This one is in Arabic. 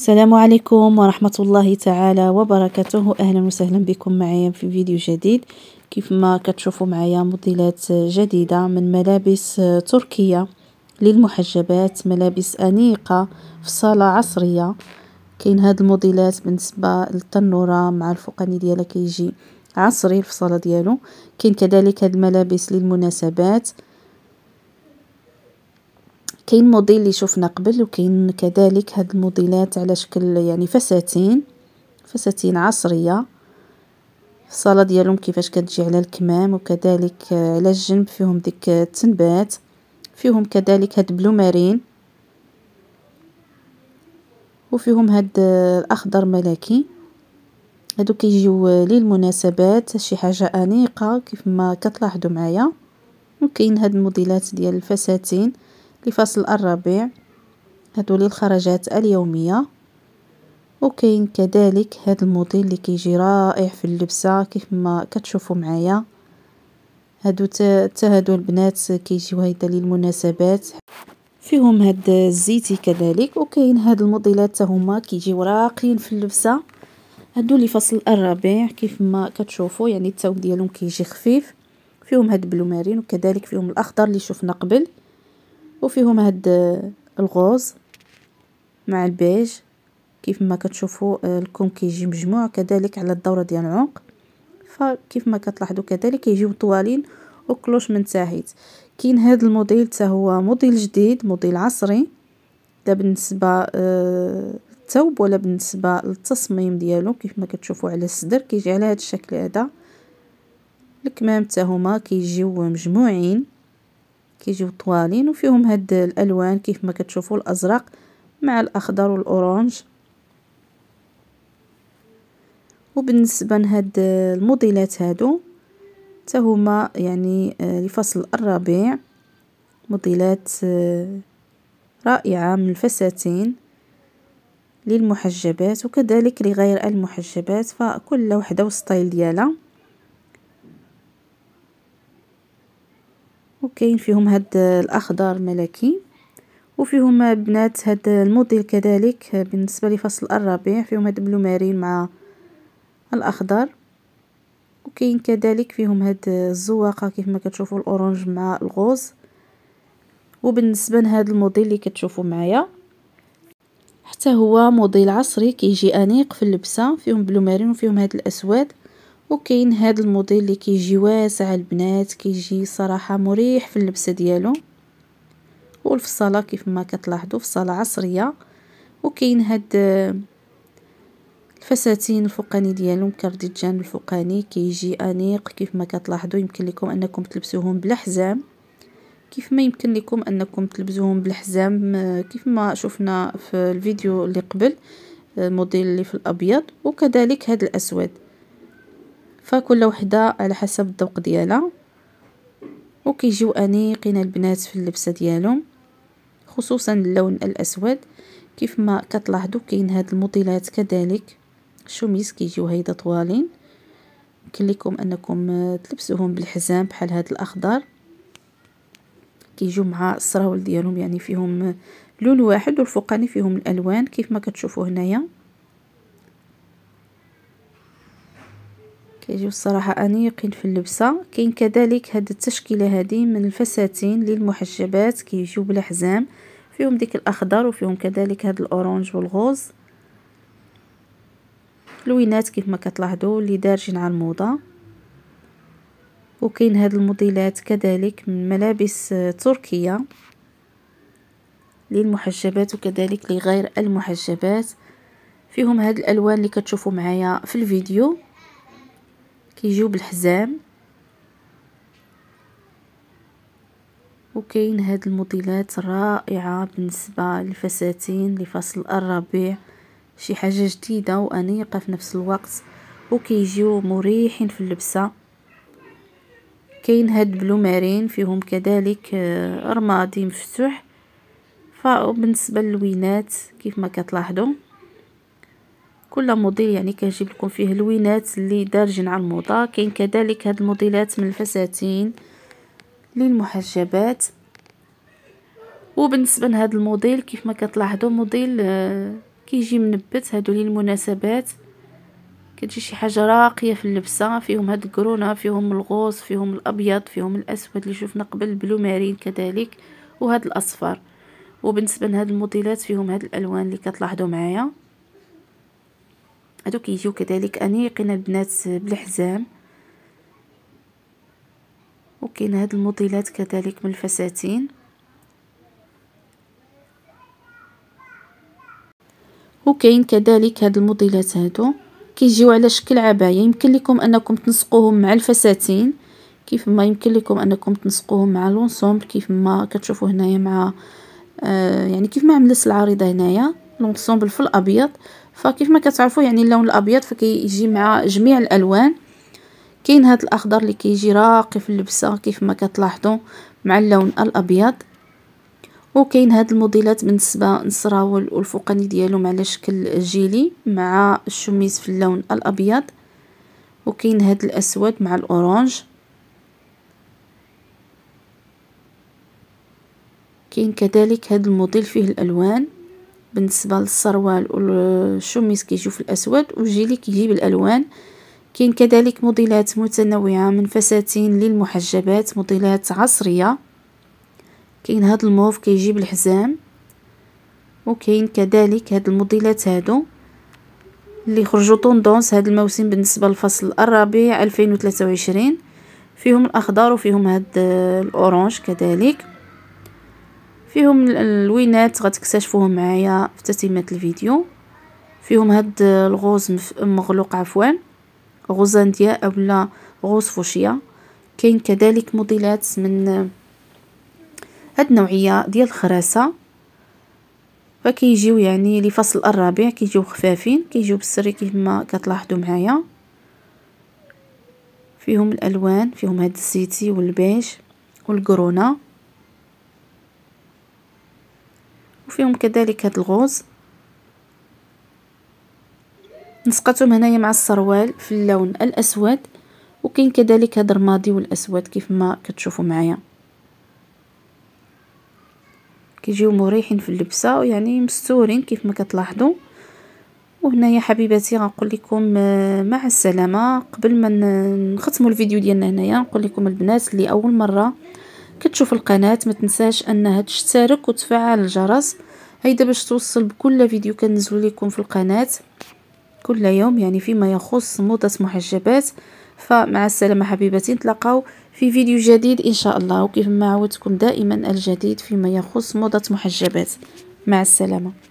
السلام عليكم ورحمة الله تعالى وبركاته أهلا وسهلا بكم معايا في فيديو جديد كيف ما كتشوفوا معايا موديلات جديدة من ملابس تركية للمحجبات ملابس أنيقة في صالة عصرية كاين هاد الموديلات بالنسبة للتنورة مع الفوقاني ديالها كيجي عصري في الصالة ديالو كاين كذلك هاد الملابس للمناسبات كاين موديل اللي شفنا قبل وكاين كذلك هاد الموديلات على شكل يعني فساتين فساتين عصريه الصاله ديالهم كيفاش كتجي على الكمام وكذلك آه، على الجنب فيهم ديك التنبات فيهم كذلك هاد بلو مارين وفيهم هاد الاخضر آه، ملكي هادو كيجيو آه، للمناسبات شي حاجه انيقه كيف ما كتلاحظوا معايا وكاين هاد الموديلات ديال الفساتين لفصل الرابع هادو الخرجات اليوميه وكاين كذلك هذا الموديل اللي كيجي رائع في اللبسه كيف ما كتشوفوا معايا هادو تا هادو البنات كيجيو هيدا للمناسبات فيهم هاد الزيتي كذلك وكاين هاد الموديلات تا هما كيجيو راقيين في اللبسه هادو لي فصل الربيع كيف ما كتشوفوا يعني التاو ديالهم كيجي خفيف فيهم هاد البلومارين وكذلك فيهم الاخضر اللي شفنا قبل وفيهم هاد آه، الغوز مع البيج كيف ما كتشوفوا آه، الكم كيجي مجموع كذلك على الدوره ديال العنق فكيف ما كتلاحظوا كذلك كيجيو طوالين وكلوش من تحت كاين هذا الموديل حتى هو موديل جديد موديل عصري ده بالنسبه آه، للثوب ولا بالنسبه للتصميم ديالو كيف ما كتشوفوا على الصدر كيجي على هذا الشكل هذا الكمام حتى هما كيجيو مجموعين كيجيو طوالين وفيهم هاد الالوان كيف ما كتشوفوا الازرق مع الاخضر والاورانج وبالنسبه لهاد الموديلات هادو حتى هما يعني آه، لفصل الربيع موديلات آه، رائعه من الفساتين للمحجبات وكذلك لغير المحجبات فكل وحده والستايل ديالها كاين فيهم هاد الاخضر ملكي وفيهم بنات هاد الموديل كذلك بالنسبه لفصل الربيع فيهم هاد بلو مارين مع الاخضر وكاين كذلك فيهم هاد الزواقه كيف ما كتشوفوا الاورنج مع الغوز وبالنسبه لهذا الموديل اللي كتشوفوا معايا حتى هو موديل عصري كيجي انيق في اللبسه فيهم بلو مارين وفيهم هاد الاسود وكاين هذا الموديل اللي كيجي واسع البنات كيجي صراحه مريح في اللبسه ديالو والفصاله كيف ما كتلاحظوا فصاله عصريه وكاين هاد الفساتين الفوقاني ديالهم كارديجان الفوقاني كيجي انيق كيف ما كتلاحظوا يمكن لكم انكم تلبسوهم بلا حزام كيف ما يمكن لكم انكم تلبسوهم بالحزام كيف ما شفنا في الفيديو اللي قبل الموديل اللي في الابيض وكذلك هذا الاسود فكل وحده على حسب الذوق ديالها وكيجيو انيقين البنات في اللبسه ديالهم خصوصا اللون الاسود كيف ما كتلاحظوا كاين هاد الموديلات كذلك الشوميس كيجيو هيدا طوالين يمكن لكم انكم تلبسوهم بالحزام بحال هاد الاخضر كيجيو مع السراول ديالهم يعني فيهم لون واحد والفوقاني فيهم الالوان كيف ما كتشوفوا هنايا كيجيو الصراحة أنيقين في اللبسة كاين كذلك هاد التشكيلة هادي من الفساتين للمحجبات كيجيو بلا حزام فيهم ديك الأخضر وفيهم كذلك هاد الأورانج والغوز لوينات كيف ما كتلاحظوا اللي دارجين على الموضة وكاين هاد الموديلات كذلك من ملابس تركية للمحجبات وكذلك لغير المحجبات فيهم هاد الالوان اللي كتشوفوا معايا في الفيديو كيجيو بالحزام وكاين هاد الموديلات رائعه بالنسبه للفساتين لفصل الربيع شي حاجه جديده وانيقه في نفس الوقت وكيجيو مريحين في اللبسه كاين هاد بلومارين فيهم كذلك آه، رمادي مفتوح فبالنسبه للوينات كيف ما كتلاحظوا كل موديل يعني كنجيب لكم فيه لوينات اللي دارجين على الموضه كاين كذلك هاد الموديلات من الفساتين للمحجبات وبالنسبه لهذا الموديل كيف ما كتلاحظوا موديل آه، كيجي منبت هادو للمناسبات كتجي شي حاجه راقيه في اللبسه فيهم هاد الكرونه فيهم الغوص فيهم الابيض فيهم الاسود اللي شفنا قبل بلو مارين كذلك وهاد الاصفر وبالنسبه لهاد الموديلات فيهم هاد الالوان اللي كتلاحظوا معايا هادو كيجيو كذلك انيقين البنات بالحزام وكاين هاد الموديلات كذلك من الفساتين وكاين كذلك هاد الموديلات هادو كيجيو على شكل عبايه يمكن لكم انكم تنسقوهم مع الفساتين كيف ما يمكن لكم انكم تنسقوهم مع لونسومبل كيف ما كتشوفوا هنايا مع آه يعني كيف ما عملت العارضه هنايا لونسومبل في الابيض فكيف ما كتعرفوا يعني اللون الابيض فكيجي مع جميع الالوان كاين هذا الاخضر اللي كيجي راقي في اللبسه كيف ما كتلاحظوا مع اللون الابيض وكاين هاد الموديلات بالنسبه للسراول والفوقاني ديالهم على شكل جيلي مع الشوميز في اللون الابيض وكاين هاد الاسود مع الاورانج كاين كذلك هاد الموديل فيه الالوان بالنسبه للسروال والشميس كيجيو في الاسود وجيلي كيجي بالالوان كاين كذلك موديلات متنوعه من فساتين للمحجبات موديلات عصريه كاين هاد الموف كيجي بالحزام وكاين كذلك هاد الموديلات هادو اللي خرجوا طوندونس هاد الموسم بالنسبه للفصل الربيع 2023 فيهم الاخضر وفيهم هاد الاورانج كذلك فيهم اللوينات غتكتشفوهم معايا في تتمه الفيديو فيهم هاد الغوز مغلوق عفوا غوزانديا اولا غوز فوشيا كاين كذلك موديلات من هاد النوعيه ديال الخراسه فكيجيو يعني لفصل الربيع كيجيو خفافين كيجيو بالسري كما كتلاحظوا معايا فيهم الالوان فيهم هاد الزيتي والبيج والكرونه وفيهم كذلك هاد الغوز نسقتهم هنايا مع السروال في اللون الاسود وكاين كذلك هاد الرمادي والاسود كيف ما كتشوفوا معايا كيجيو مريحين في اللبسه ويعني مستورين كيف ما كتلاحظوا وهنايا حبيباتي غنقول لكم آه، مع السلامه قبل ما نختموا الفيديو ديالنا هنايا نقول لكم البنات اللي اول مره كتشوف القناه ما تنساش انها تشترك وتفعل الجرس هيدا باش توصل بكل فيديو كنزل لكم في القناه كل يوم يعني فيما يخص موضه محجبات فمع السلامه حبيباتي نتلاقاو في فيديو جديد ان شاء الله وكيف ما عودتكم دائما الجديد فيما يخص موضه محجبات مع السلامه